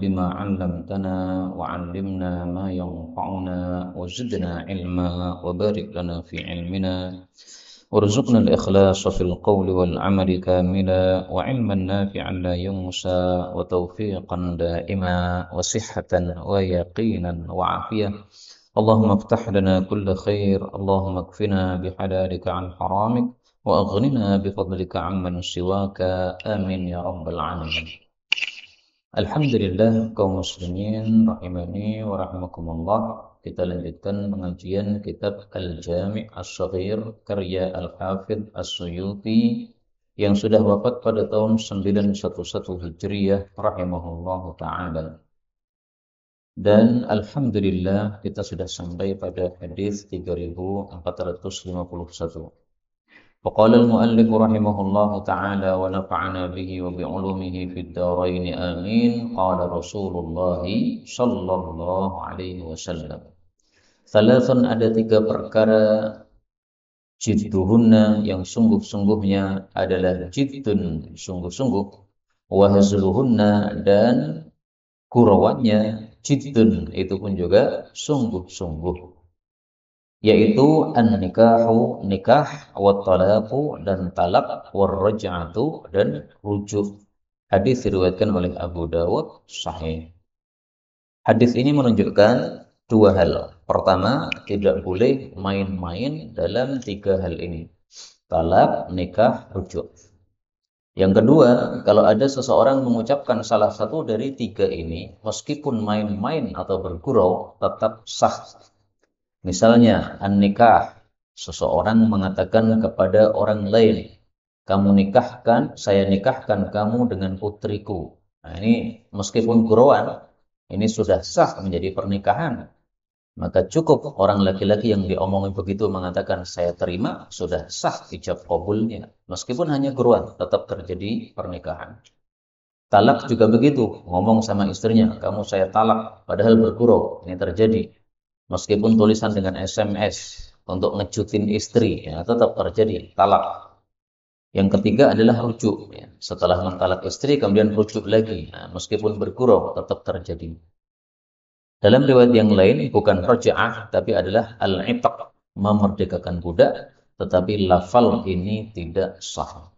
بما علمتنا وعلمنا ما ينفعنا وزدنا علما وبارك لنا في علمنا وارزقنا الإخلاص في القول والعمل كاملا وعلما نافعا لا ينسى وتوفيقا دائما وصحة ويقينا وعافية اللهم افتح لنا كل خير اللهم اكفنا بحلالك عن حرامك وأغننا بفضلك عمن سواك آمين يا رب العالمين Alhamdulillah kaum muslimin rahimani wa rahimakumullah. Kita lanjutkan pengajian kitab Al-Jami' As-Saghir karya al hafidz As-Suyuti yang sudah wafat pada tahun 911 Hijriah rahimahullahu taala. Dan alhamdulillah kita sudah sampai pada hadis 3451. وقال المؤلف رحمه الله تعالى ونفعنا به وبعلومه في الدارين آمين قال رسول الله صلى الله عليه وسلم ثلاثا ada tiga perkara jidduhunna yang sungguh-sungguhnya adalah jiddun sungguh-sungguh wahazluhunna dan kurawannya jiddun itu pun juga sungguh-sungguh yaitu an-nikahu nikah wa talaqu dan talak wa raj'atu dan rujuk. Hadis diriwayatkan oleh Abu Dawud sahih. Hadis ini menunjukkan dua hal. Pertama, tidak boleh main-main dalam tiga hal ini. Talak, nikah, rujuk. Yang kedua, kalau ada seseorang mengucapkan salah satu dari tiga ini, meskipun main-main atau bergurau, tetap sah Misalnya, an-nikah. Seseorang mengatakan kepada orang lain, kamu nikahkan, saya nikahkan kamu dengan putriku. Nah ini meskipun kuruan, ini sudah sah menjadi pernikahan. Maka cukup orang laki-laki yang diomongin begitu mengatakan saya terima, sudah sah ijab kabulnya. Meskipun hanya kuruan, tetap terjadi pernikahan. Talak juga begitu, ngomong sama istrinya, kamu saya talak, padahal bergurau, ini terjadi meskipun hmm. tulisan dengan SMS untuk ngejutin istri ya tetap terjadi talak yang ketiga adalah rujuk ya. setelah mentalak istri kemudian rujuk lagi nah, meskipun bergurau tetap terjadi dalam riwayat yang lain bukan roja'ah tapi adalah al-itaq memerdekakan budak tetapi lafal ini tidak sah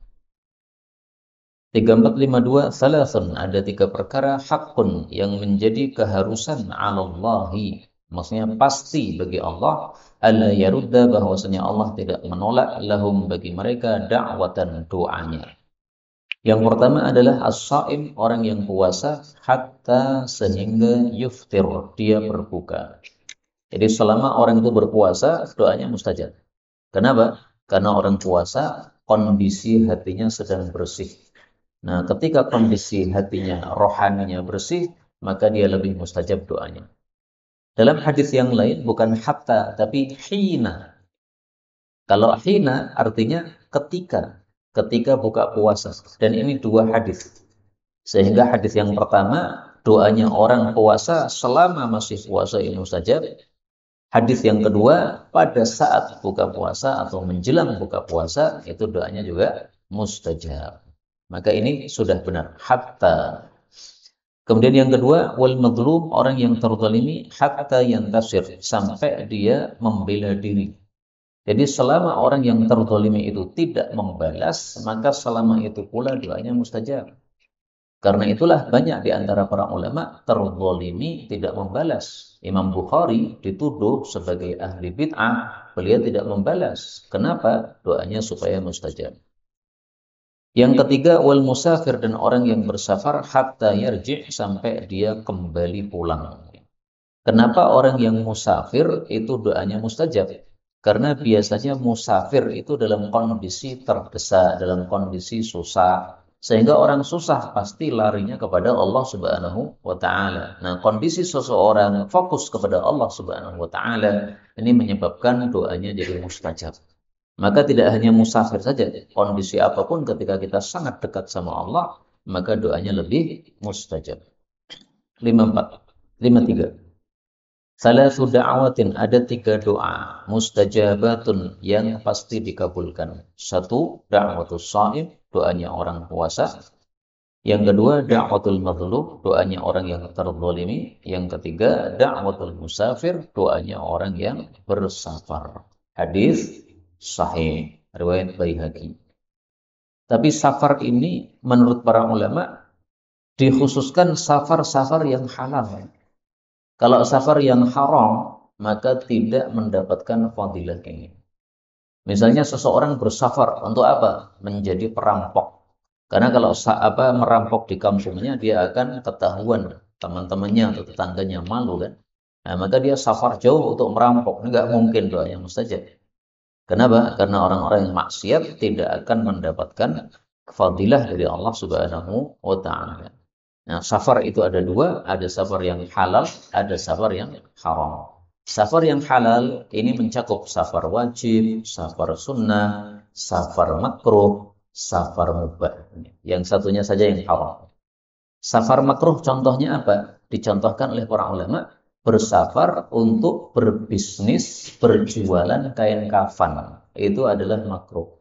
3452 salasun ada tiga perkara hakun yang menjadi keharusan Allahi. Maksudnya hmm. pasti bagi Allah Allah yarudda bahwasanya Allah tidak menolak lahum bagi mereka dakwatan doanya. Yang pertama adalah as-saim orang yang puasa hatta sehingga yuftir dia berbuka. Jadi selama orang itu berpuasa doanya mustajab. Kenapa? Karena orang puasa kondisi hatinya sedang bersih. Nah, ketika kondisi hatinya rohaninya bersih, maka dia lebih mustajab doanya. Dalam hadis yang lain bukan hatta tapi hina. Kalau hina artinya ketika, ketika buka puasa. Dan ini dua hadis. Sehingga iya. hadis yang pertama doanya orang puasa selama masih puasa ini saja Hadis yang kedua pada saat buka puasa atau menjelang buka puasa itu doanya juga mustajab. Maka ini sudah benar. Hatta Kemudian yang kedua, wal madlum orang yang terzalimi hatta tasir sampai dia membela diri. Jadi selama orang yang terzalimi itu tidak membalas, maka selama itu pula doanya mustajab. Karena itulah banyak di antara para ulama terzalimi tidak membalas. Imam Bukhari dituduh sebagai ahli bid'ah, beliau tidak membalas. Kenapa? Doanya supaya mustajab. Yang iya. ketiga wal musafir dan orang yang bersafar hatta yarji sampai dia kembali pulang. Kenapa orang yang musafir itu doanya mustajab? Karena biasanya musafir itu dalam kondisi terdesak, dalam kondisi susah. Sehingga orang susah pasti larinya kepada Allah Subhanahu wa taala. Nah, kondisi seseorang fokus kepada Allah Subhanahu wa taala ini menyebabkan doanya jadi mustajab. Maka tidak hanya musafir saja, kondisi apapun ketika kita sangat dekat sama Allah, maka doanya lebih mustajab. 54 53 Sudah Awatin ada tiga doa mustajabatun yang pasti dikabulkan. Satu, da'watul sa'im, doanya orang puasa. Yang kedua, da'watul mazlum, doanya orang yang terzalimi. Yang ketiga, da'watul musafir, doanya orang yang bersafar. Hadis sahih riwayat Baihaqi. Tapi safar ini menurut para ulama dikhususkan safar-safar yang halal. Kalau safar yang haram maka tidak mendapatkan fadilah ini. Misalnya seseorang bersafar untuk apa? Menjadi perampok. Karena kalau apa merampok di kampungnya dia akan ketahuan teman-temannya atau tetangganya malu kan. Nah, maka dia safar jauh untuk merampok. Ini nggak mungkin doa doanya mustajab. Kenapa? Hmm. Karena orang-orang yang maksiat tidak akan mendapatkan fadilah dari Allah Subhanahu wa taala. Nah, safar itu ada dua, ada safar yang halal, ada safar yang haram. Safar yang halal ini mencakup safar wajib, safar sunnah, safar makruh, safar mubah. Yang satunya saja yang haram. Safar makruh contohnya apa? Dicontohkan oleh para ulama bersafar untuk berbisnis berjualan kain kafan itu adalah makro.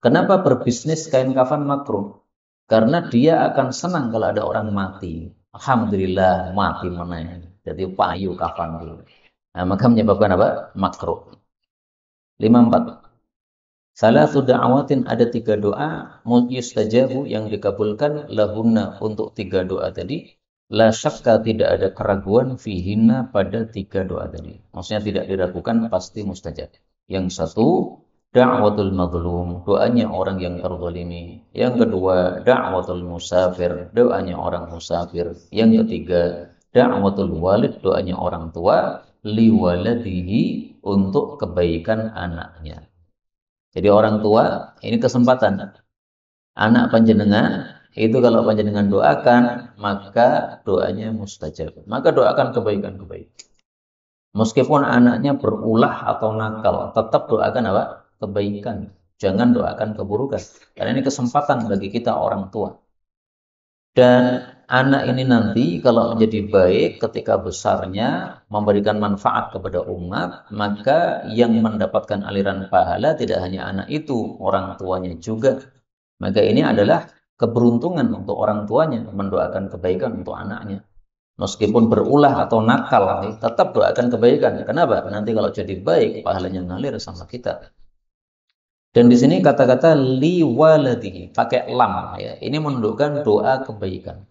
Kenapa berbisnis kain kafan makro? Karena dia akan senang kalau ada orang mati. Alhamdulillah mati mana Jadi payu kafan dulu. Nah, maka menyebabkan apa? Makro. Lima empat. Salah sudah awatin ada tiga doa yustajabu yang dikabulkan lahuna untuk tiga doa tadi la syakka tidak ada keraguan fihina pada tiga doa tadi. Maksudnya tidak diragukan pasti mustajab. Yang satu da'watul mazlum, doanya orang yang terzalimi. Yang kedua da'watul musafir, doanya orang musafir. Yang ketiga da'watul walid, doanya orang tua liwaladihi untuk kebaikan anaknya. Jadi orang tua ini kesempatan anak panjenengan itu kalau panjenengan doakan, maka doanya mustajab. Maka doakan kebaikan-kebaikan. Meskipun anaknya berulah atau nakal, tetap doakan apa? Kebaikan. Jangan doakan keburukan. Karena ini kesempatan bagi kita orang tua. Dan anak ini nanti kalau menjadi baik ketika besarnya memberikan manfaat kepada umat, maka yang mendapatkan aliran pahala tidak hanya anak itu, orang tuanya juga. Maka ini adalah keberuntungan untuk orang tuanya mendoakan kebaikan untuk anaknya. Meskipun berulah atau nakal, tetap doakan kebaikan. Kenapa? Nanti kalau jadi baik, pahalanya ngalir sama kita. Dan di sini kata-kata liwaladi pakai lam. Ya. Ini menunjukkan doa kebaikan.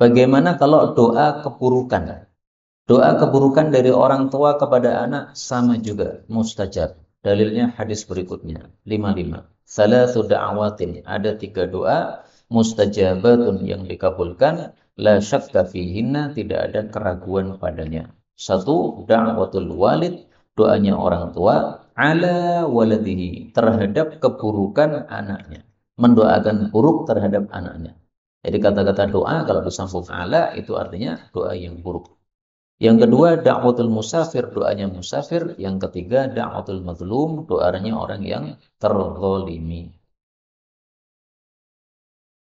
Bagaimana kalau doa keburukan? Doa keburukan dari orang tua kepada anak sama juga, mustajab. Dalilnya hadis berikutnya, 55. Sudah Awatin Ada tiga doa mustajabatun yang dikabulkan la syakka fihinna tidak ada keraguan padanya satu da'watul walid doanya orang tua ala waladihi terhadap keburukan anaknya mendoakan buruk terhadap anaknya jadi kata-kata doa kalau disambung ala itu artinya doa yang buruk yang kedua da'watul musafir doanya musafir yang ketiga da'watul mazlum doanya orang yang terzolimi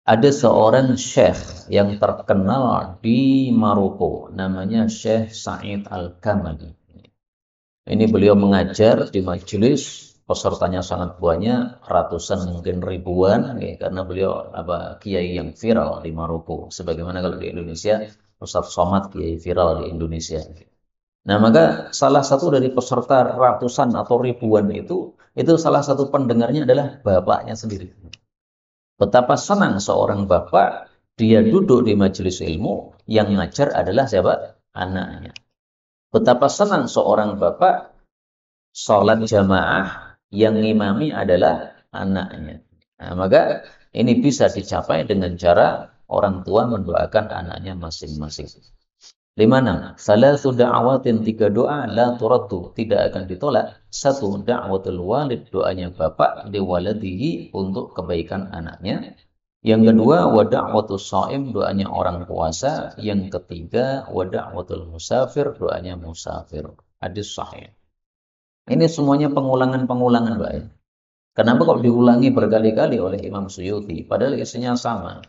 ada seorang syekh yang terkenal di Maroko namanya Syekh Said Al-Kamali ini beliau mengajar di majelis pesertanya sangat banyak ratusan mungkin ribuan ya, karena beliau apa kiai yang viral di Maroko sebagaimana kalau di Indonesia Ustaz Somad kiai viral di Indonesia Nah, maka salah satu dari peserta ratusan atau ribuan itu, itu salah satu pendengarnya adalah bapaknya sendiri. Betapa senang seorang bapak dia duduk di majelis ilmu yang ngajar adalah siapa? Anaknya. Betapa senang seorang bapak sholat jamaah yang imami adalah anaknya. Nah, maka ini bisa dicapai dengan cara orang tua mendoakan anaknya masing-masing. Di mana salah sudah awatin tiga doa la turatu tidak akan ditolak. Satu da'watul walid doanya bapak liwaladihi untuk kebaikan anaknya. Yang kedua wadah da'watul soim doanya orang puasa. Yang ketiga wadah da'watul musafir doanya musafir. Hadis sahih. Ini semuanya pengulangan-pengulangan baik. Kenapa kok diulangi berkali-kali oleh Imam Suyuti? Padahal isinya sama.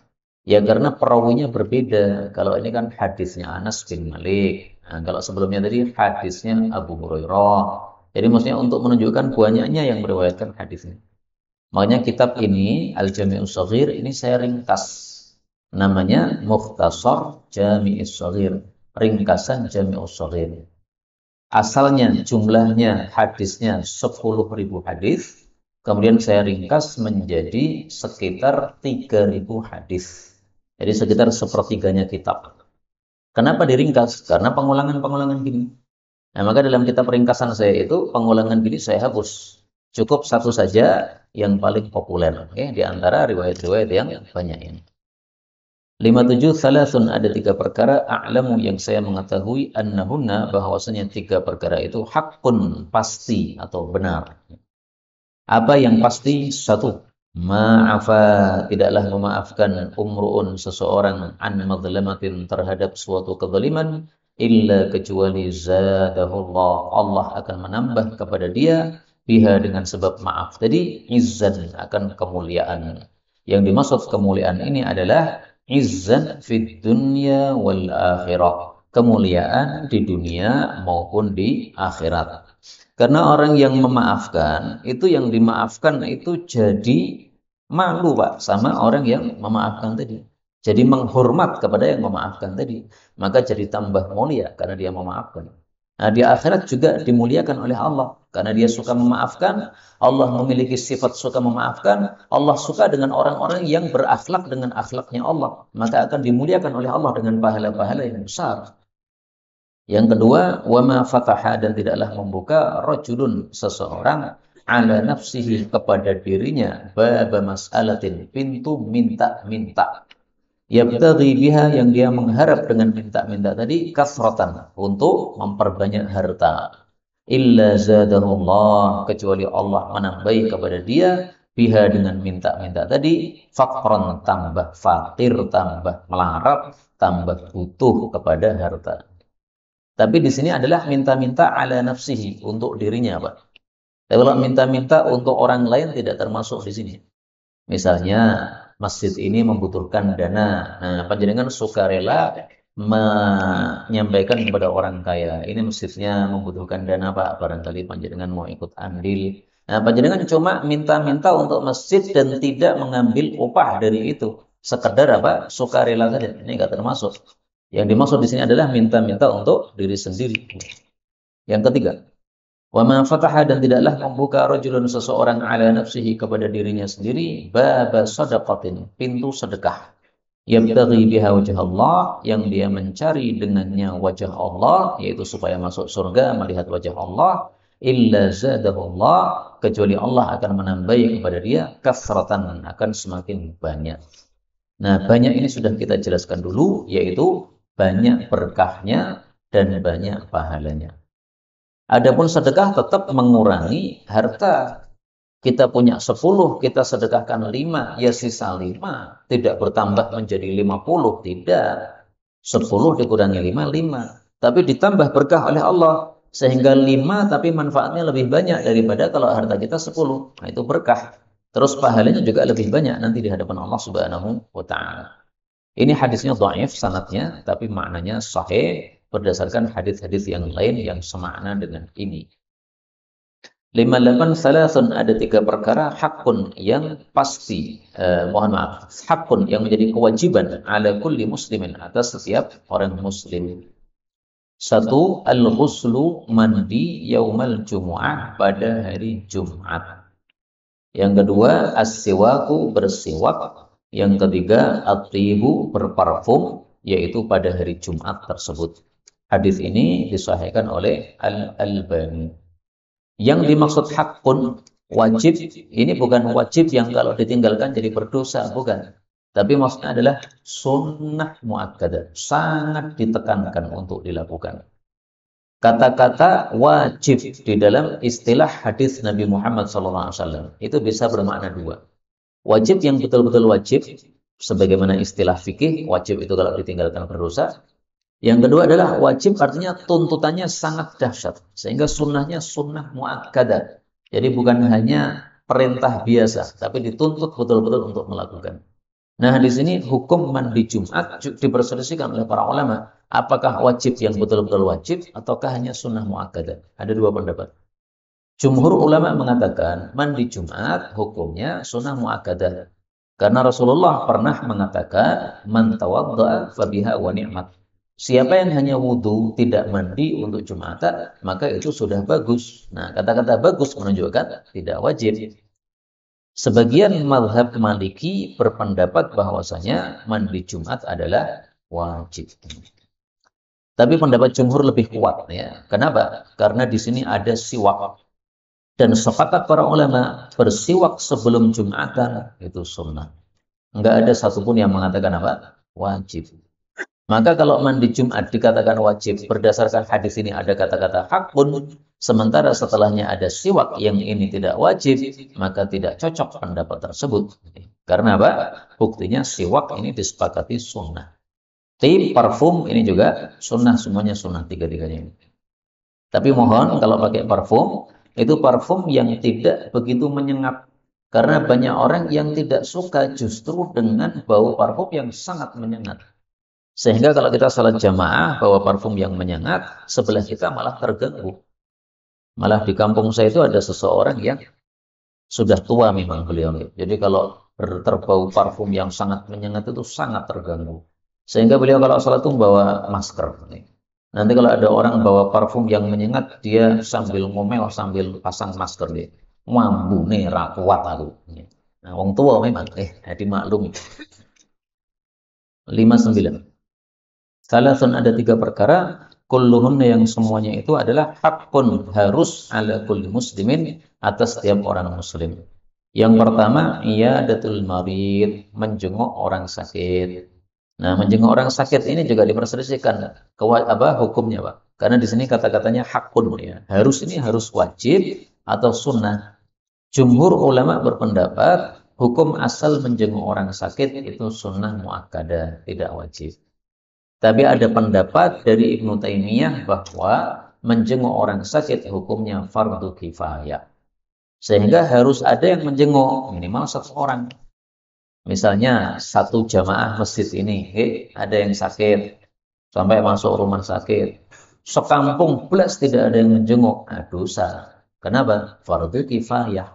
Ya karena perawinya berbeda. Kalau ini kan hadisnya Anas bin Malik. Nah, kalau sebelumnya tadi hadisnya Abu Hurairah. Jadi maksudnya untuk menunjukkan banyaknya yang meriwayatkan hadis ini. Makanya kitab ini Al-Jami'us Shaghir ini saya ringkas. Namanya Mukhtasar Jami'us Shaghir, ringkasan Jami'us Shaghir. Asalnya jumlahnya hadisnya 10.000 hadis, kemudian saya ringkas menjadi sekitar 3.000 hadis. Jadi sekitar sepertiganya kitab. Kenapa diringkas? Karena pengulangan-pengulangan gini. Nah, maka dalam kitab peringkasan saya itu pengulangan gini saya hapus. Cukup satu saja yang paling populer okay? di antara riwayat-riwayat yang banyak ini. 57 salasun ada tiga perkara a'lamu yang saya mengetahui annahunna bahwasanya tiga perkara itu hakun pasti atau benar. Apa yang pasti? Satu, Ma'afa tidaklah memaafkan umruun seseorang an madlamatin terhadap suatu kezaliman illa kecuali zadahullah Allah akan menambah kepada dia biha dengan sebab maaf tadi izzan akan kemuliaan yang dimaksud kemuliaan ini adalah izzan fid dunya wal akhirah kemuliaan di dunia maupun di akhirat karena orang yang memaafkan itu yang dimaafkan itu jadi malu pak sama orang yang memaafkan tadi jadi menghormat kepada yang memaafkan tadi maka jadi tambah mulia karena dia memaafkan nah di akhirat juga dimuliakan oleh Allah karena dia suka memaafkan Allah memiliki sifat suka memaafkan Allah suka dengan orang-orang yang berakhlak dengan akhlaknya Allah maka akan dimuliakan oleh Allah dengan pahala-pahala yang besar yang kedua wama fataha dan tidaklah membuka rojulun seseorang ala nafsihi kepada dirinya baba mas'alatin pintu minta-minta yabtaghi biha yang dia mengharap dengan minta-minta tadi kasratan untuk memperbanyak harta illa zadahullah kecuali Allah menambahi kepada dia biha dengan minta-minta tadi fakron tambah fakir tambah melarat tambah butuh kepada harta tapi di sini adalah minta-minta ala nafsihi untuk dirinya Pak tapi kalau iya. minta-minta untuk orang lain tidak termasuk di sini. Misalnya masjid ini membutuhkan dana. Nah, panjenengan sukarela menyampaikan kepada orang kaya, ini masjidnya membutuhkan dana Pak, barangkali panjenengan mau ikut andil. Nah, panjenengan cuma minta-minta untuk masjid dan tidak mengambil upah dari itu. Sekedar apa? Sukarela saja. Ini enggak termasuk. Yang dimaksud di sini adalah minta-minta untuk diri sendiri. Yang ketiga, Wa ma fataha dan tidaklah membuka rajulun seseorang ala nafsihi kepada dirinya sendiri baba sadaqatin, pintu sedekah. Yabtaghi biha wajah Allah yang dia mencari dengannya wajah Allah yaitu supaya masuk surga melihat wajah Allah illa Allah kecuali Allah akan menambahi kepada dia kasratan akan semakin banyak. Nah, banyak ini sudah kita jelaskan dulu yaitu banyak berkahnya dan banyak pahalanya. Adapun sedekah tetap mengurangi harta. Kita punya 10, kita sedekahkan 5, ya sisa 5. Tidak bertambah menjadi 50, tidak. 10 dikurangi 5, 5. Tapi ditambah berkah oleh Allah. Sehingga 5 tapi manfaatnya lebih banyak daripada kalau harta kita 10. Nah, itu berkah. Terus pahalanya juga lebih banyak nanti di hadapan Allah Subhanahu wa taala. Ini hadisnya dhaif sanatnya tapi maknanya sahih berdasarkan hadis-hadis yang lain yang semakna dengan ini. 58 salasun ada tiga perkara hakun yang pasti eh, mohon maaf hakun yang menjadi kewajiban ala kulli muslimin atas setiap orang muslim satu al-ghuslu mandi yaumal jumu'ah pada hari Jumat yang kedua as-siwaku bersiwak yang ketiga at-tibu berparfum yaitu pada hari Jumat tersebut Hadis ini disahihkan oleh Al-Albani. Yang dimaksud hakun wajib, ini bukan wajib yang kalau ditinggalkan jadi berdosa, bukan. Tapi maksudnya adalah sunnah muakkadah, sangat ditekankan untuk dilakukan. Kata-kata wajib di dalam istilah hadis Nabi Muhammad SAW itu bisa bermakna dua. Wajib yang betul-betul wajib, sebagaimana istilah fikih, wajib itu kalau ditinggalkan berdosa, yang kedua adalah wajib artinya tuntutannya sangat dahsyat. Sehingga sunnahnya sunnah muakkadah. Jadi bukan hanya perintah biasa, tapi dituntut betul-betul untuk melakukan. Nah, di sini hukum mandi Jumat diperselisihkan oleh para ulama. Apakah wajib yang betul-betul wajib ataukah hanya sunnah muakkadah? Ada dua pendapat. Jumhur ulama mengatakan mandi Jumat hukumnya sunnah muakkadah. Karena Rasulullah pernah mengatakan man tawadda'a fabiha wa ni'mat. Siapa yang hanya wudhu tidak mandi untuk Jumatan, maka itu sudah bagus. Nah, kata-kata bagus menunjukkan tidak wajib. Sebagian madhab maliki berpendapat bahwasanya mandi Jumat adalah wajib. Tapi pendapat jumhur lebih kuat ya. Kenapa? Karena di sini ada siwak. Dan sepakat para ulama bersiwak sebelum Jumatan itu sunnah. Enggak ada satupun yang mengatakan apa? Wajib. Maka kalau mandi Jumat dikatakan wajib berdasarkan hadis ini ada kata-kata hak pun sementara setelahnya ada siwak yang ini tidak wajib, maka tidak cocok pendapat tersebut. Karena apa? Buktinya siwak ini disepakati sunnah. Tip, parfum ini juga sunnah, semuanya sunnah tiga-tiganya ini. Tapi mohon kalau pakai parfum, itu parfum yang tidak begitu menyengat. Karena banyak orang yang tidak suka justru dengan bau parfum yang sangat menyengat sehingga kalau kita salat jamaah bawa parfum yang menyengat, sebelah kita malah terganggu. Malah di kampung saya itu ada seseorang yang sudah tua memang beliau. Jadi kalau terbau parfum yang sangat menyengat itu sangat terganggu. Sehingga beliau kalau salat itu bawa masker. Nanti kalau ada orang bawa parfum yang menyengat, dia sambil ngomel sambil pasang masker dia. Mambu nih rakuat aku. Nah, wong tua memang, eh, jadi maklum. 59. Salasun ada tiga perkara, kulluhunna yang semuanya itu adalah hakun harus ala kulli muslimin atas setiap orang muslim. Yang pertama, ia datul marid, menjenguk orang sakit. Nah, menjenguk orang sakit ini juga diperselisihkan apa hukumnya, Pak. Karena di sini kata-katanya hakun ya. Harus ini harus wajib atau sunnah. Jumhur ulama berpendapat hukum asal menjenguk orang sakit itu sunnah muakkadah, tidak wajib. Tapi ada pendapat dari Ibnu Taimiyah bahwa menjenguk orang sakit hukumnya fardu kifayah. Sehingga harus ada yang menjenguk minimal satu orang. Misalnya satu jamaah masjid ini, hey, ada yang sakit sampai masuk rumah sakit. Sekampung plus tidak ada yang menjenguk, nah, dosa. Kenapa? Fardu kifayah.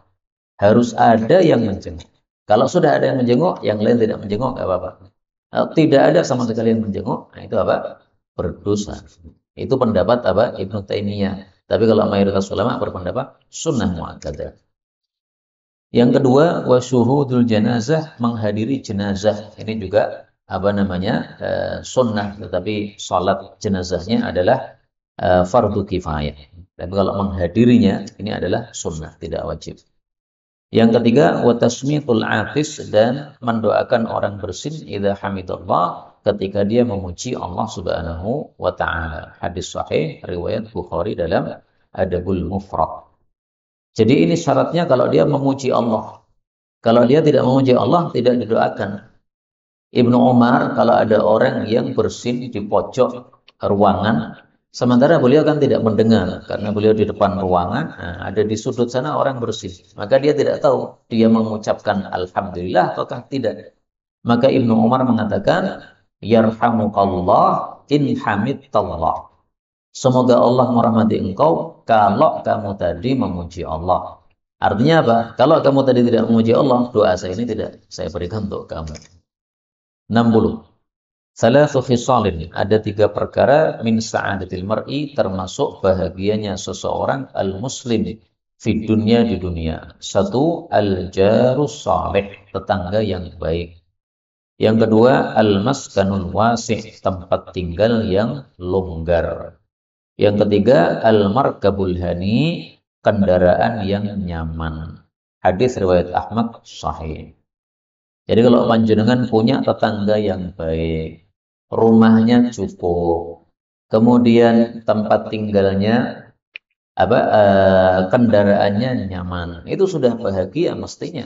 Harus ada yang menjenguk. Kalau sudah ada yang menjenguk, yang lain tidak menjenguk, gak apa-apa. Eh, tidak ada sama sekali yang menjenguk, nah itu apa? Berdosa. Itu pendapat apa? Ibnu Taimiyah. Tapi kalau mayoritas ulama berpendapat sunnah muakkadah. Yang kedua, wasyuhudul jenazah menghadiri jenazah. Ini juga apa namanya? Eh, sunnah tetapi salat jenazahnya adalah eh, fardu kifayah. Tapi kalau menghadirinya ini adalah sunnah, tidak wajib. Yang ketiga, watasmitul atis dan mendoakan orang bersin idza hamidallah ketika dia memuji Allah Subhanahu wa taala. Hadis sahih riwayat Bukhari dalam Adabul Mufrad. Jadi ini syaratnya kalau dia memuji Allah. Kalau dia tidak memuji Allah tidak didoakan. Ibnu Umar kalau ada orang yang bersin di pojok ruangan Sementara beliau kan tidak mendengar karena beliau di depan ruangan, nah, ada di sudut sana orang bersih. Maka dia tidak tahu dia mengucapkan alhamdulillah ataukah tidak. Maka Ibnu Umar mengatakan, "Yarhamukallah in hamidtallah." Semoga Allah merahmati engkau kalau kamu tadi memuji Allah. Artinya apa? Kalau kamu tadi tidak memuji Allah, doa saya ini tidak saya berikan untuk kamu. 60. Salatu khisalin, ada tiga perkara min sa'adatil mar'i termasuk bahagianya seseorang al-muslim di dunia di dunia. Satu, al jaru salih, tetangga yang baik. Yang kedua, al-maskanul wasih, tempat tinggal yang longgar. Yang ketiga, al-markabul hani, kendaraan yang nyaman. Hadis riwayat Ahmad sahih. Jadi kalau panjenengan punya tetangga yang baik, rumahnya cukup, kemudian tempat tinggalnya apa eh, kendaraannya nyaman, itu sudah bahagia mestinya.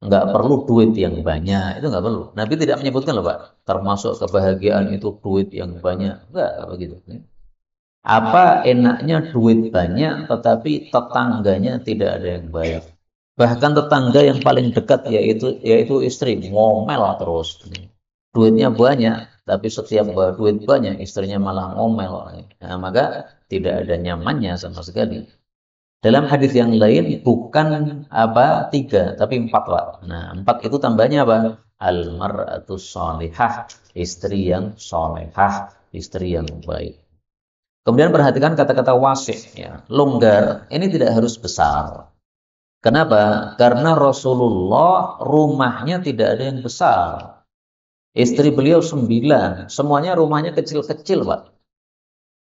Nggak perlu duit yang banyak, itu nggak perlu. Nabi tidak menyebutkan loh Pak, termasuk kebahagiaan itu duit yang banyak, nggak begitu. Apa enaknya duit banyak tetapi tetangganya tidak ada yang baik. Bahkan tetangga yang paling dekat yaitu yaitu istri ngomel terus duitnya banyak, tapi setiap bawa duit banyak istrinya malah ngomel. Nah, maka tidak ada nyamannya sama sekali. Dalam hadis yang lain bukan apa tiga, tapi empat pak. Nah empat itu tambahnya apa? mar'atu solehah, istri yang solehah, istri yang baik. Kemudian perhatikan kata-kata wasih, ya. longgar. Ini tidak harus besar. Kenapa? Karena Rasulullah rumahnya tidak ada yang besar Istri beliau sembilan, semuanya rumahnya kecil-kecil, Pak.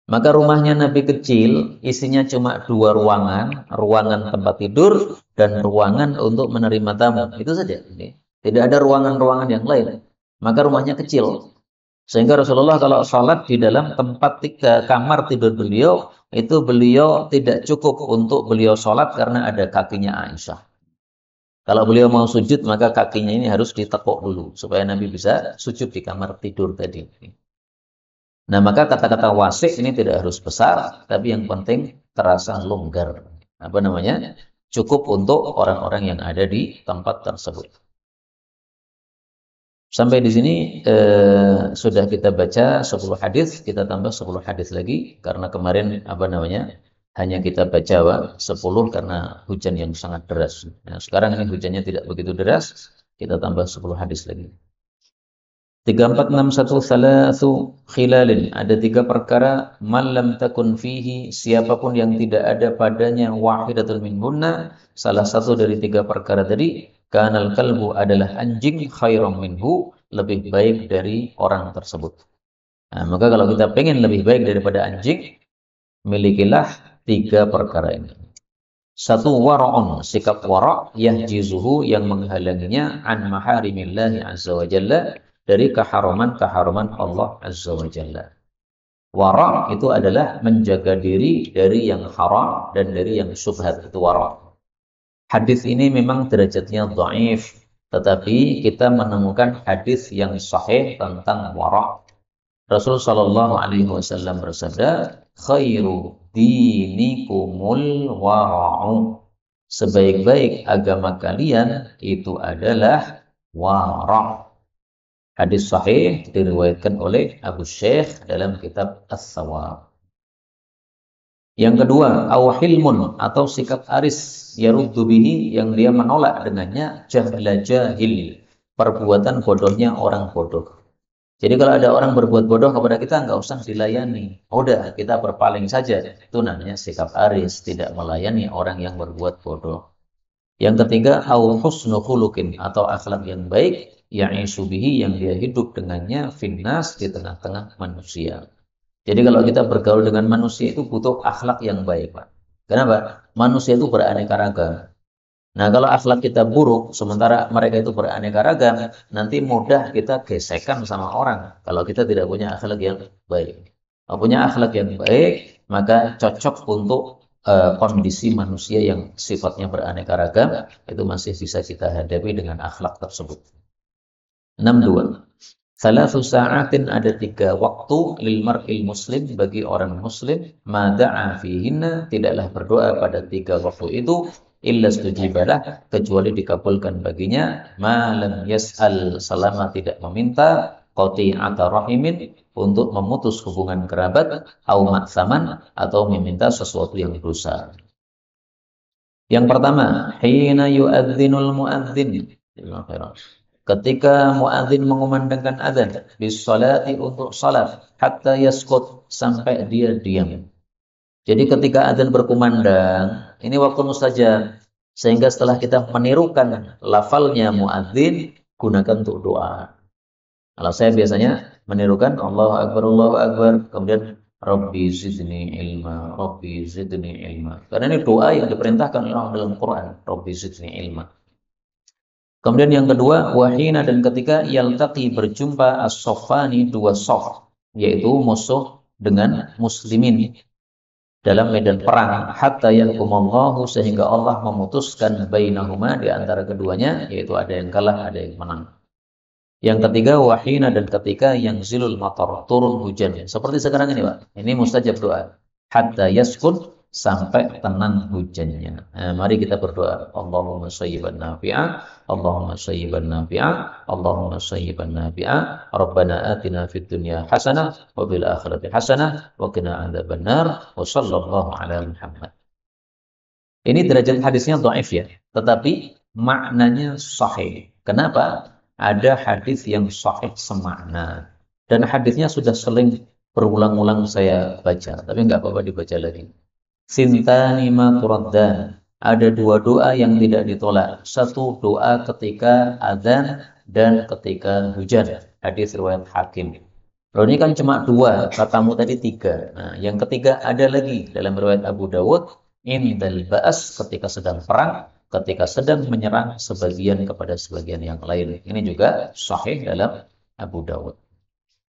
Maka rumahnya Nabi kecil, isinya cuma dua ruangan, ruangan tempat tidur dan ruangan untuk menerima tamu. Itu saja. Tidak ada ruangan-ruangan yang lain. Maka rumahnya kecil. Sehingga Rasulullah kalau sholat di dalam tempat tiga kamar tidur beliau, itu beliau tidak cukup untuk beliau sholat karena ada kakinya Aisyah. Kalau beliau mau sujud, maka kakinya ini harus ditekuk dulu supaya Nabi bisa sujud di kamar tidur tadi. Nah, maka kata-kata wasik ini tidak harus besar, tapi yang penting terasa longgar. Apa namanya? Cukup untuk orang-orang yang ada di tempat tersebut. Sampai di sini eh, sudah kita baca 10 hadis, kita tambah 10 hadis lagi karena kemarin apa namanya? hanya kita baca 10 karena hujan yang sangat deras. Nah, sekarang ini hujannya tidak begitu deras, kita tambah 10 hadis lagi. 3461 khilalin ada tiga perkara malam takun fihi siapapun yang tidak ada padanya wahidatul min bunna salah satu dari tiga perkara tadi kanal kalbu adalah anjing khairum minhu lebih baik dari orang tersebut nah, maka kalau kita pengen lebih baik daripada anjing milikilah tiga perkara ini. Satu wara'un, sikap wara' yahjizuhu yang menghalanginya an maharimillahi azza wa dari keharuman-keharuman Allah azza wa jalla. Wara' itu adalah menjaga diri dari yang haram dan dari yang syubhat itu wara'. Hadis ini memang derajatnya dhaif, tetapi kita menemukan hadis yang sahih tentang wara'. Rasulullah shallallahu alaihi wasallam bersabda, "Khairu dinikumul wara'u. Sebaik-baik agama kalian itu adalah wara'. Hadis sahih diriwayatkan oleh Abu Syekh dalam kitab As-Sawab. Yang kedua, awahilmun atau sikap aris yaruddu bihi yang dia menolak dengannya jahla jahil, perbuatan bodohnya orang bodoh. Jadi kalau ada orang berbuat bodoh kepada kita, nggak usah dilayani. Udah, kita berpaling saja. Itu namanya sikap aris, tidak melayani orang yang berbuat bodoh. Yang ketiga, atau akhlak yang baik, yang subihi yang dia hidup dengannya finnas di tengah-tengah manusia. Jadi kalau kita bergaul dengan manusia itu butuh akhlak yang baik, Pak. Kenapa? Manusia itu beraneka ragam. Nah, kalau akhlak kita buruk, sementara mereka itu beraneka ragam, nanti mudah kita gesekan sama orang kalau kita tidak punya akhlak yang baik. Kalau punya akhlak yang baik, maka cocok untuk uh, kondisi manusia yang sifatnya beraneka ragam, itu masih bisa kita hadapi dengan akhlak tersebut. 62. Salah sa'atin ada tiga waktu lil mar'il muslim bagi orang muslim mada'a fihinna tidaklah berdoa pada tiga waktu itu illa stujibalah kecuali dikabulkan baginya malam yas'al selama tidak meminta atau rahimin untuk memutus hubungan kerabat au maksaman atau meminta sesuatu yang rusak. Yang pertama, hina yu'adzinul muadzin. Ketika muadzin mengumandangkan azan bis salati untuk salat hatta yaskut sampai dia diam. Jadi ketika azan berkumandang, ini waktu mustajab. Sehingga setelah kita menirukan lafalnya iya. muadzin, gunakan untuk doa. Kalau saya biasanya menirukan Allah Akbar, Allah Akbar, kemudian Rabbi zidni ilma, Rabbi zidni ilma. Karena ini doa yang diperintahkan Allah dalam Quran, Rabbi zidni ilma. Kemudian yang kedua, wahina dan ketika yaltaqi berjumpa as-sofani dua sof, yaitu musuh dengan muslimin dalam medan perang hatta yang kumallahu sehingga Allah memutuskan bainahuma di antara keduanya yaitu ada yang kalah ada yang menang yang ketiga wahina dan ketika yang zilul matar turun hujan seperti sekarang ini Pak ini mustajab doa hatta yaskun sampai tenang hujannya. Nah, mari kita berdoa. Allahumma sayyiban nafi'a, Allahumma sayyiban nafi'a, Allahumma sayyiban nafi'a, Rabbana atina fid dunya hasanah wa bil akhirati hasanah wa qina adzabannar. Wa sallallahu ala Muhammad. Ini derajat hadisnya dhaif ya, tetapi maknanya sahih. Kenapa? Ada hadis yang sahih semakna dan hadisnya sudah sering berulang-ulang saya baca, tapi nggak apa-apa dibaca lagi. Sintani ma turaddan. Ada dua doa yang tidak ditolak. Satu doa ketika azan dan ketika hujan. Hadis riwayat Hakim. Lalu ini kan cuma dua, katamu tadi tiga. Nah, yang ketiga ada lagi dalam riwayat Abu Dawud, indal ba'as ketika sedang perang, ketika sedang menyerang sebagian kepada sebagian yang lain. Ini juga sahih dalam Abu Dawud.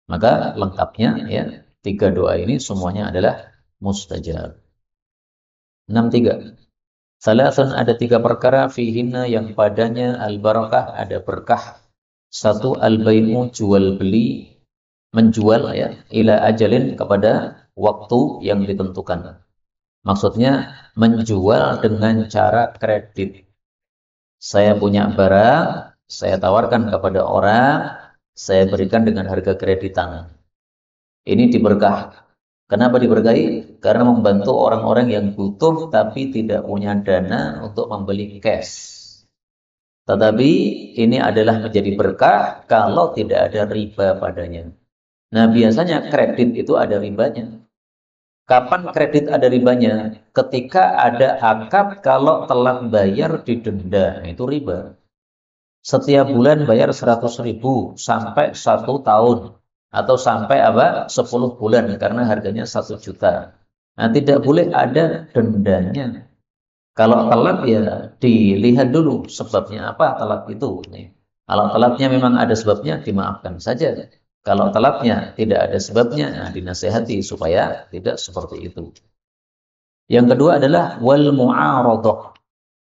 Maka lengkapnya ya, tiga doa ini semuanya adalah mustajab. 63. Salasan ada tiga perkara fihinna yang padanya al-barakah ada berkah. Satu al-bai'u jual beli menjual ya ila ajalin kepada waktu yang ditentukan. Maksudnya menjual dengan cara kredit. Saya punya barang, saya tawarkan kepada orang, saya berikan dengan harga kreditan. Ini diberkah Kenapa diberkahi? Karena membantu orang-orang yang butuh tapi tidak punya dana untuk membeli cash. Tetapi ini adalah menjadi berkah kalau tidak ada riba padanya. Nah biasanya kredit itu ada ribanya. Kapan kredit ada ribanya? Ketika ada akad kalau telat bayar denda, nah, itu riba. Setiap bulan bayar 100 ribu sampai satu tahun atau sampai apa 10 bulan karena harganya satu juta. Nah, tidak boleh ada dendanya. Kalau telat ya dilihat dulu sebabnya apa telat itu. Kalau telatnya memang ada sebabnya dimaafkan saja. Kalau telatnya tidak ada sebabnya nah, dinasehati supaya tidak seperti itu. Yang kedua adalah wal mu'aradah.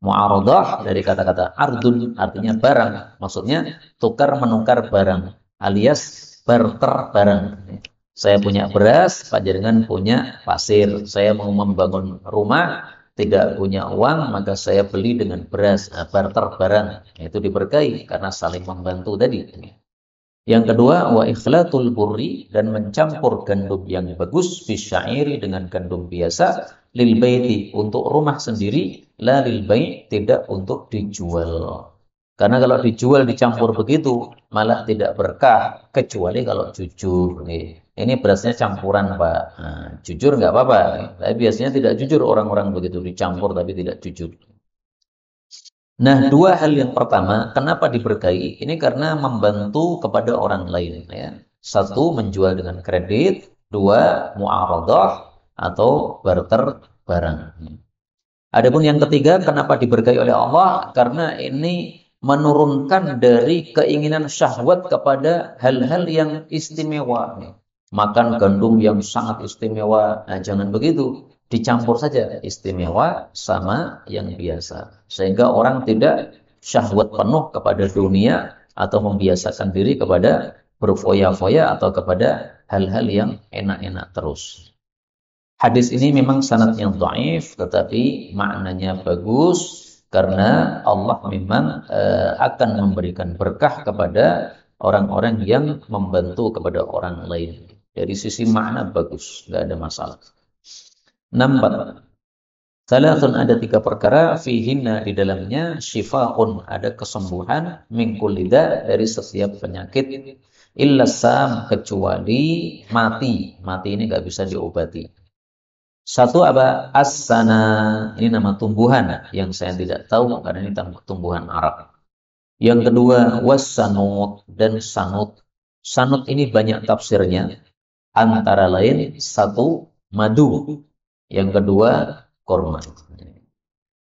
Mu'aradah dari kata-kata ardun artinya barang. Maksudnya tukar menukar barang alias barter barang. Saya punya beras, Jaringan punya pasir. Saya mau membangun rumah, tidak punya uang, maka saya beli dengan beras, eh, barter barang, Itu diberkahi karena saling membantu tadi. Yang kedua, wa ikhlatul burri dan mencampur gandum yang bagus fisyairi dengan gandum biasa lil baiti untuk rumah sendiri, la lil bait tidak untuk dijual. Karena kalau dijual dicampur begitu malah tidak berkah kecuali kalau jujur. Ini berasnya campuran pak. Nah, jujur nggak apa-apa. Tapi biasanya tidak jujur orang-orang begitu dicampur tapi tidak jujur. Nah, nah dua hal yang pertama kenapa diberkahi? Ini karena membantu kepada orang lain. Ya. Satu menjual dengan kredit, dua mu'aradah atau barter barang. Adapun yang ketiga kenapa diberkahi oleh Allah? Karena ini menurunkan dari keinginan syahwat kepada hal-hal yang istimewa. Makan gandum yang sangat istimewa, nah, jangan begitu. Dicampur saja istimewa sama yang biasa. Sehingga orang tidak syahwat penuh kepada dunia atau membiasakan diri kepada berfoya-foya atau kepada hal-hal yang enak-enak terus. Hadis ini memang sangat yang do'if, tetapi maknanya bagus karena Allah memang uh, akan memberikan berkah kepada orang-orang yang membantu kepada orang lain. Dari sisi makna bagus, nggak ada masalah. Nampak Salatun ada tiga perkara fihinna di dalamnya syifaun ada kesembuhan mingkulida dari setiap penyakit illa sam kecuali mati mati ini nggak bisa diobati satu apa? Asana. Ini nama tumbuhan ya, yang saya tidak tahu karena ini tumbuhan Arab. Yang kedua, wasanut dan sanut. Sanut ini banyak tafsirnya. Antara lain, satu, madu. Yang kedua, korma.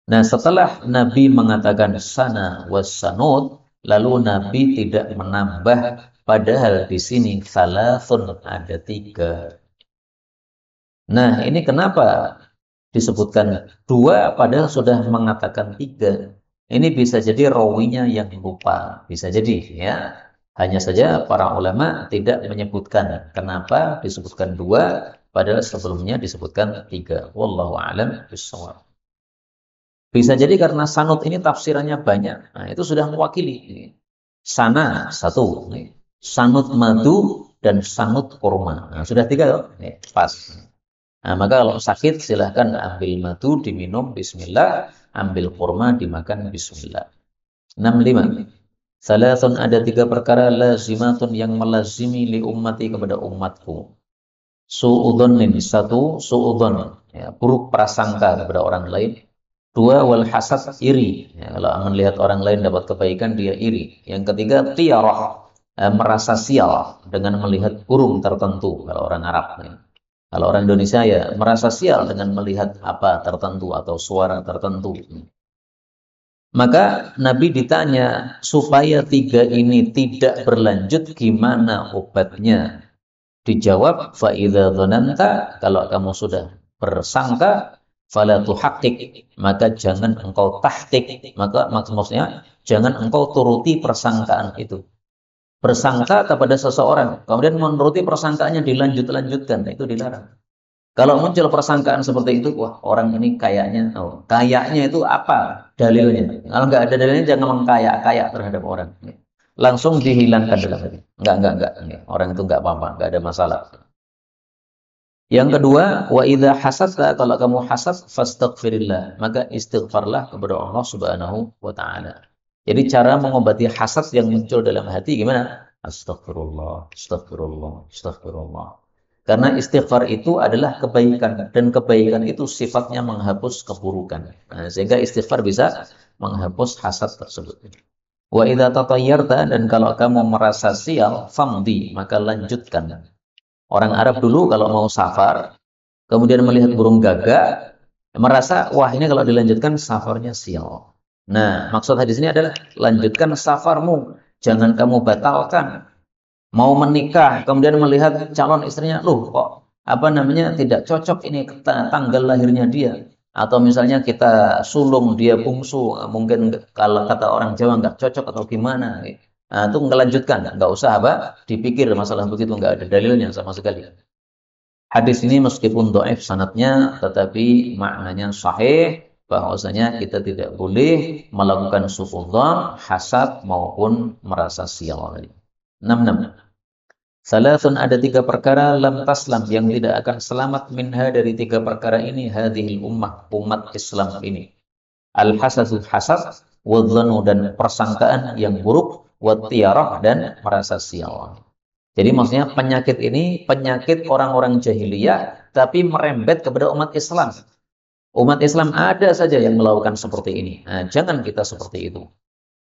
Nah, setelah Nabi mengatakan sana wasanut, lalu Nabi tidak menambah, padahal di sini salasun ada tiga Nah, iya. ini kenapa disebutkan dua padahal sudah mengatakan tiga. Ini bisa jadi rawinya yang lupa, bisa jadi ya. Hanya saja para ulama tidak menyebutkan kenapa disebutkan dua padahal sebelumnya disebutkan tiga. Wallahu alam bishawab. Bisa jadi karena sanut ini tafsirannya banyak. Nah, itu sudah mewakili. Sana satu, sanut madu dan sanut kurma. Nah, sudah tiga loh. Pas. Nah, maka kalau sakit silahkan ambil madu diminum bismillah, ambil kurma dimakan bismillah. 65. Salatun ada tiga perkara lazimatun yang melazimi li ummati kepada umatku. ini satu, su'udhon ya, buruk prasangka kepada orang lain. Dua, wal hasad iri. Ya, kalau melihat orang lain dapat kebaikan dia iri. Yang ketiga, tiarah eh, merasa sial dengan melihat burung tertentu kalau orang Arab. Ya kalau orang Indonesia ya merasa sial dengan melihat apa tertentu atau suara tertentu. Maka Nabi ditanya supaya tiga ini tidak berlanjut gimana obatnya? Dijawab faida dhonanta kalau kamu sudah bersangka fala tuhaqqiq maka jangan engkau tahqiq maka maksudnya jangan engkau turuti persangkaan itu bersangka kepada seseorang, kemudian menuruti persangkaannya dilanjut-lanjutkan, nah, itu dilarang. Kalau muncul persangkaan seperti itu, wah orang ini kayaknya, oh, kayaknya itu apa dalilnya? Kalau nggak ada dalilnya jangan mengkayak kaya terhadap orang. Langsung dihilangkan dalam hati. Nggak, nggak, nggak. Orang itu nggak apa-apa, nggak ada masalah. Yang kedua, wa idha hasad. kalau kamu hasad fastaghfirillah, maka istighfarlah kepada Allah Subhanahu wa taala. Jadi cara mengobati hasad yang muncul dalam hati gimana? Astagfirullah, astagfirullah, astagfirullah. Karena istighfar itu adalah kebaikan dan kebaikan itu sifatnya menghapus keburukan. Nah, sehingga istighfar bisa menghapus hasad tersebut. Wa idza tatayyarta dan kalau kamu merasa sial, famdi, maka lanjutkan. Orang Arab dulu kalau mau safar, kemudian melihat burung gagak, merasa wah ini kalau dilanjutkan safarnya sial. Nah, maksud hadis ini adalah lanjutkan safarmu, jangan kamu batalkan. Mau menikah, kemudian melihat calon istrinya, loh kok apa namanya tidak cocok ini tanggal lahirnya dia. Atau misalnya kita sulung dia bungsu, mungkin kalau kata orang Jawa nggak cocok atau gimana. Nah, itu nggak lanjutkan, nggak usah apa, dipikir masalah begitu nggak ada dalilnya sama sekali. Hadis ini meskipun doif sanatnya, tetapi maknanya sahih bahwasanya kita tidak boleh melakukan suudzon hasad maupun merasa sial. 66. Salasun ada tiga perkara lam taslam yang tidak akan selamat minha dari tiga perkara ini hadhil ummah umat Islam ini. Al hasad hasad, wadzanu dan persangkaan yang buruk, watiarah dan merasa sial. Jadi maksudnya penyakit ini penyakit orang-orang jahiliyah tapi merembet kepada umat Islam Umat Islam ada saja yang melakukan seperti ini. Nah, jangan kita seperti itu.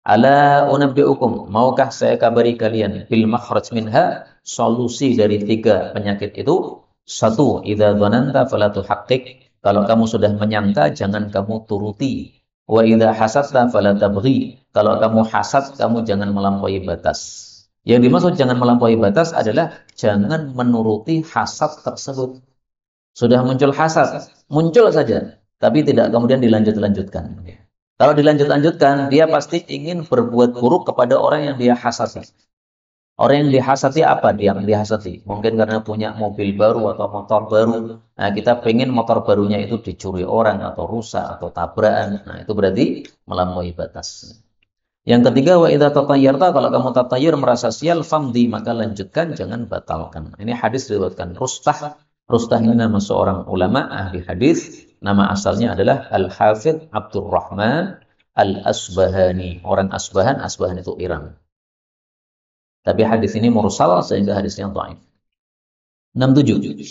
Ala unabdi'ukum, maukah saya kabari kalian bil makhraj minha solusi dari tiga penyakit itu? Satu, idza dhananta fala tuhaqqiq. Kalau kamu sudah menyangka jangan kamu turuti. Wa idza hasadta fala tabghi. Kalau kamu hasad kamu jangan melampaui batas. Yang dimaksud jangan melampaui batas adalah jangan menuruti hasad tersebut. Sudah muncul hasad, muncul saja, tapi tidak kemudian dilanjut-lanjutkan. Kalau dilanjut-lanjutkan, dia pasti ingin berbuat buruk kepada orang yang dia hasati. Orang yang dihasati apa dia yang dihasati? Mungkin karena punya mobil baru atau motor baru. Nah, kita pengen motor barunya itu dicuri orang atau rusak atau tabrakan. Nah, itu berarti melampaui batas. Yang ketiga, wa idha kalau kamu tatayur merasa sial famdi maka lanjutkan jangan batalkan. Ini hadis diriwayatkan Rustah Rustahil nama seorang ulama ahli hadis, nama asalnya adalah Al-Hafidh Abdurrahman Al-Asbahani. Orang Asbahan, Asbahan itu Iran. Tapi hadis ini mursal sehingga hadisnya dhaif. 67.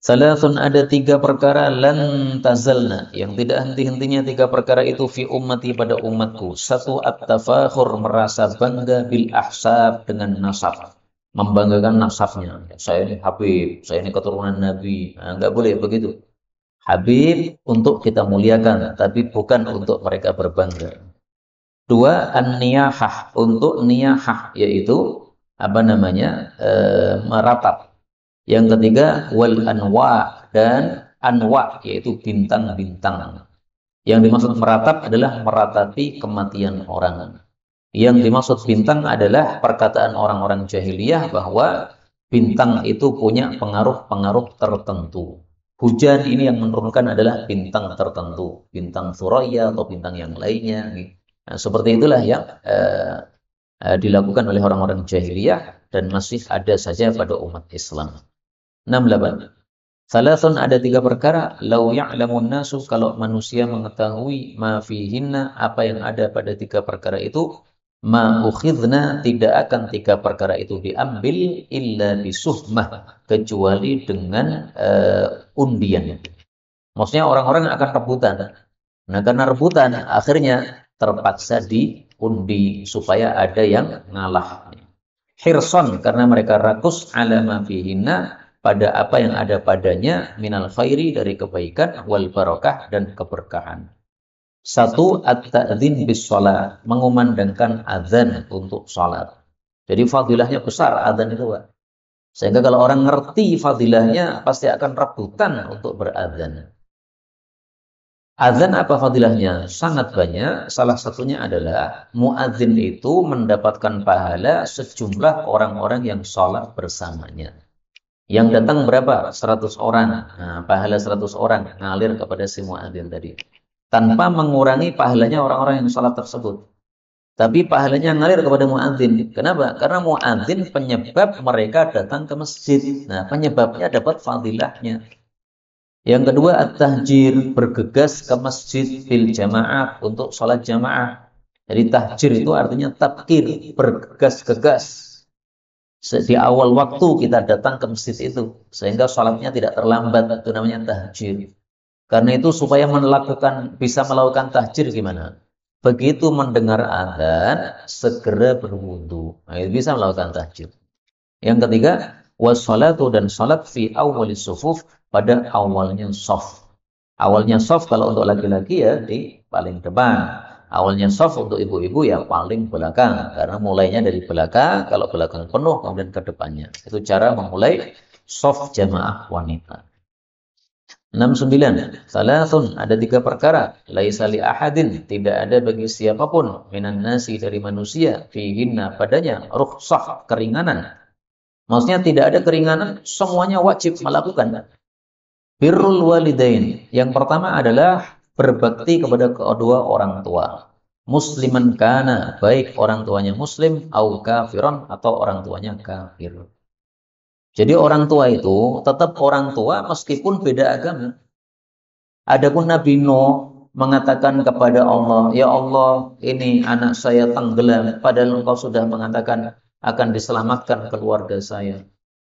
Salafun ada tiga perkara lan tazalna yang tidak henti-hentinya tiga perkara itu fi ummati pada umatku. Satu at merasa bangga bil ahsab dengan nasab membanggakan nasabnya. Saya ini Habib, saya ini keturunan Nabi. Nah, nggak boleh begitu. Habib untuk kita muliakan, tapi bukan untuk mereka berbangga. Dua, an-niyahah untuk niyahah yaitu apa namanya e, eh, meratap. Yang ketiga wal anwa dan anwa yaitu bintang-bintang. Yang dimaksud meratap adalah meratapi kematian orang. Yang iya, dimaksud bintang gitu. adalah perkataan orang-orang jahiliyah bahwa bintang iya. itu punya pengaruh-pengaruh tertentu. Hujan ini yang menurunkan adalah bintang tertentu, bintang suraya atau bintang yang lainnya. Nah, seperti itulah yang eh, eh dilakukan oleh orang-orang jahiliyah dan masih ada saja pada umat Islam. 68. Salasun ada tiga perkara lau ya'lamun nasu kalau manusia mengetahui ma fihinna apa yang ada pada tiga perkara itu ma'ukhidna tidak akan tiga perkara itu diambil illa bisuhmah kecuali dengan uh, undian maksudnya orang-orang akan rebutan nah karena rebutan akhirnya terpaksa diundi supaya ada yang ngalah hirson karena mereka rakus ala fihina pada apa yang ada padanya minal khairi dari kebaikan wal barokah dan keberkahan satu at tazin bis sholat, mengumandangkan azan untuk sholat. Jadi fadilahnya besar azan itu, Pak. Sehingga kalau orang ngerti fadilahnya pasti akan rebutan untuk berazan. Azan apa fadilahnya? Sangat banyak. Salah satunya adalah muadzin itu mendapatkan pahala sejumlah orang-orang yang sholat bersamanya. Yang iya. datang berapa? 100 orang. Nah, pahala 100 orang ngalir kepada si muadzin tadi tanpa mengurangi pahalanya orang-orang yang sholat tersebut. Tapi pahalanya ngalir kepada muadzin. Kenapa? Karena muadzin penyebab mereka datang ke masjid. Nah, penyebabnya dapat fadilahnya. Yang kedua, at-tahjir, bergegas ke masjid fil jamaah untuk sholat jamaah. Jadi tahjir itu artinya takdir bergegas-gegas. Di awal waktu kita datang ke masjid itu, sehingga sholatnya tidak terlambat, itu namanya tahjir. Karena itu supaya melakukan bisa melakukan tahjir gimana? Begitu mendengar adzan segera berwudu. Nah, itu bisa melakukan tahjir. Yang ketiga, wassalatu dan salat fi awwalis sufuf pada awalnya soft. Awalnya soft kalau untuk laki-laki ya di paling depan. Awalnya soft untuk ibu-ibu ya paling belakang karena mulainya dari belakang kalau belakang penuh kemudian ke depannya. Itu cara memulai soft jamaah wanita. 69 Salasun ada tiga perkara Laisa li ahadin Tidak ada bagi siapapun Minan nasi dari manusia Fihinna padanya Rukhsah keringanan Maksudnya tidak ada keringanan Semuanya wajib melakukan Birrul walidain Yang pertama adalah Berbakti kepada kedua orang tua Musliman kana Baik orang tuanya muslim Au kafiron Atau orang tuanya kafir jadi orang tua itu tetap orang tua meskipun beda agama. Adapun Nabi Nuh mengatakan kepada Allah, "Ya Allah, ini anak saya tenggelam padahal Engkau sudah mengatakan akan diselamatkan keluarga saya."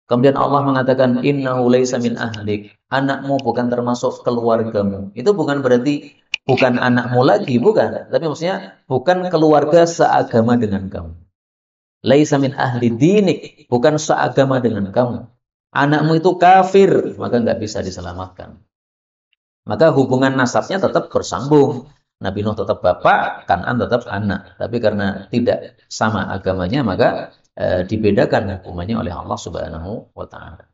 Kemudian Allah mengatakan, Inna laisa min ahlik." Anakmu bukan termasuk keluargamu. Itu bukan berarti bukan anakmu lagi, bukan. Tapi maksudnya bukan keluarga seagama dengan kamu laisa min ahli dinik, bukan seagama dengan kamu. Anakmu itu kafir, maka nggak bisa diselamatkan. Maka hubungan nasabnya tetap bersambung. Nabi Nuh tetap bapak, Kanan tetap anak. Tapi karena tidak sama agamanya, maka e, dibedakan hukumannya oleh Allah Subhanahu wa taala.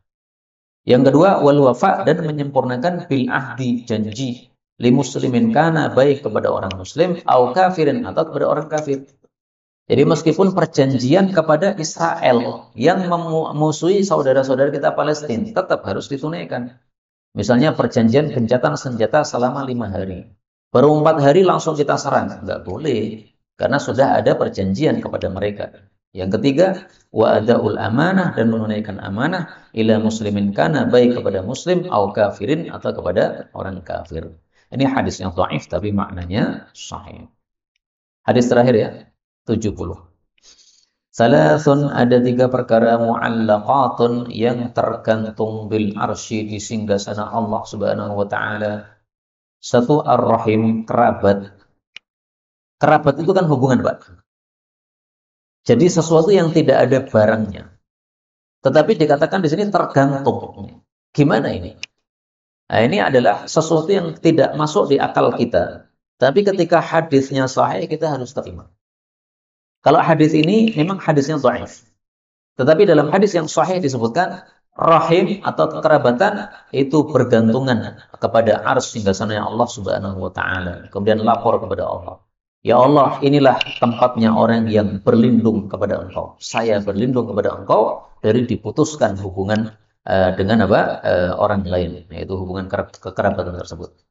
Yang kedua, wal wafa dan menyempurnakan bil ahdi janji li muslimin kana baik kepada orang muslim au kafirin atau kepada orang kafir. Jadi meskipun perjanjian kepada Israel yang memusuhi saudara-saudara kita Palestina tetap harus ditunaikan. Misalnya perjanjian gencatan senjata selama lima hari. Baru empat hari langsung kita serang. Nggak boleh. Karena sudah ada perjanjian kepada mereka. Yang ketiga, wa'adaul amanah dan menunaikan amanah ila muslimin kana baik kepada muslim atau kafirin atau kepada orang kafir. Ini hadis yang dhaif tapi maknanya sahih. Hadis terakhir ya. 70. Salasun ada tiga perkara mu'allaqatun yang tergantung bil arsy di singgasana Allah Subhanahu wa taala. Satu ar-rahim kerabat. Kerabat itu kan hubungan, Pak. Jadi sesuatu yang tidak ada barangnya. Tetapi dikatakan di sini tergantung. Gimana ini? Nah, ini adalah sesuatu yang tidak masuk di akal kita. Tapi ketika hadisnya sahih kita harus terima. Kalau hadis ini memang hadisnya dhaif. Tetapi dalam hadis yang sahih disebutkan rahim atau kekerabatan itu bergantungan kepada ars hingga sana Allah Subhanahu wa taala. Kemudian lapor kepada Allah. Ya Allah, inilah tempatnya orang yang berlindung kepada Engkau. Saya berlindung kepada Engkau dari diputuskan hubungan uh, dengan apa? Uh, orang lain, yaitu hubungan kekerabatan tersebut.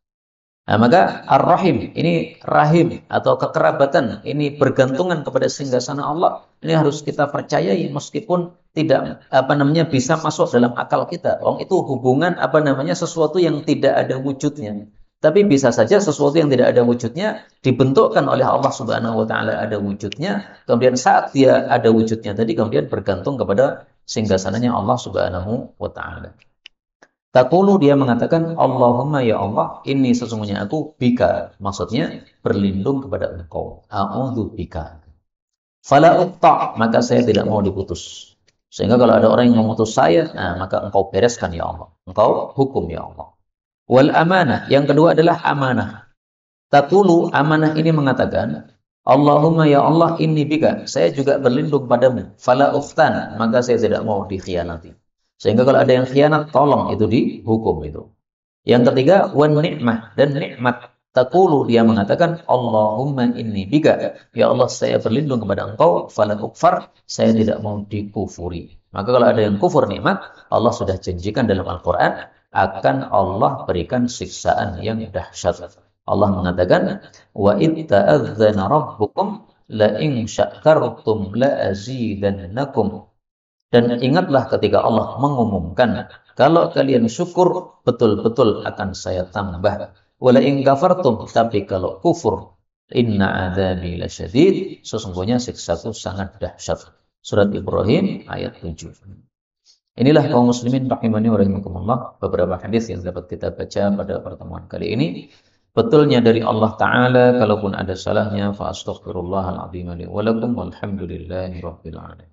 Nah, maka ar-rahim ini rahim atau kekerabatan ini bergantungan kepada singgasana Allah. Ini harus kita percayai meskipun tidak apa namanya bisa masuk dalam akal kita. Wong itu hubungan apa namanya sesuatu yang tidak ada wujudnya. Tapi bisa saja sesuatu yang tidak ada wujudnya dibentukkan oleh Allah Subhanahu wa taala ada wujudnya, kemudian saat dia ada wujudnya tadi kemudian bergantung kepada singgasananya Allah Subhanahu wa taala. Takulu dia mengatakan, Allahumma ya Allah, ini sesungguhnya aku bika. Maksudnya, berlindung kepada engkau. a'udzu bika. Fala maka saya tidak mau diputus. Sehingga kalau ada orang yang memutus saya, nah, maka engkau bereskan ya Allah. Engkau hukum ya Allah. Wal amanah. Yang kedua adalah amanah. Takulu amanah ini mengatakan, Allahumma ya Allah ini bika, saya juga berlindung padamu. Fala maka saya tidak mau dikhianati. Sehingga kalau ada yang khianat, tolong itu dihukum itu. Yang ketiga, wan nikmah dan nikmat. Takulu dia mengatakan, Allahumma inni bika. Ya Allah, saya berlindung kepada engkau, falan ukfar, saya tidak mau dikufuri. Maka kalau ada yang kufur nikmat, Allah sudah janjikan dalam Al-Quran, akan Allah berikan siksaan yang dahsyat. Allah mengatakan, Wa itta adzana rabbukum la in syakartum la azidannakum dan ingatlah ketika Allah mengumumkan, kalau kalian syukur, betul-betul akan saya tambah. Wala in kafartum, tapi kalau kufur, inna adzabi lasyadid, sesungguhnya siksaku sangat dahsyat. Surat Ibrahim ayat 7. Inilah kaum muslimin rahimani wa rahimakumullah beberapa hadis yang dapat kita baca pada pertemuan kali ini. Betulnya dari Allah Ta'ala, kalaupun ada salahnya, fa astaghfirullahaladzim wa lakum walhamdulillahi rabbil alamin.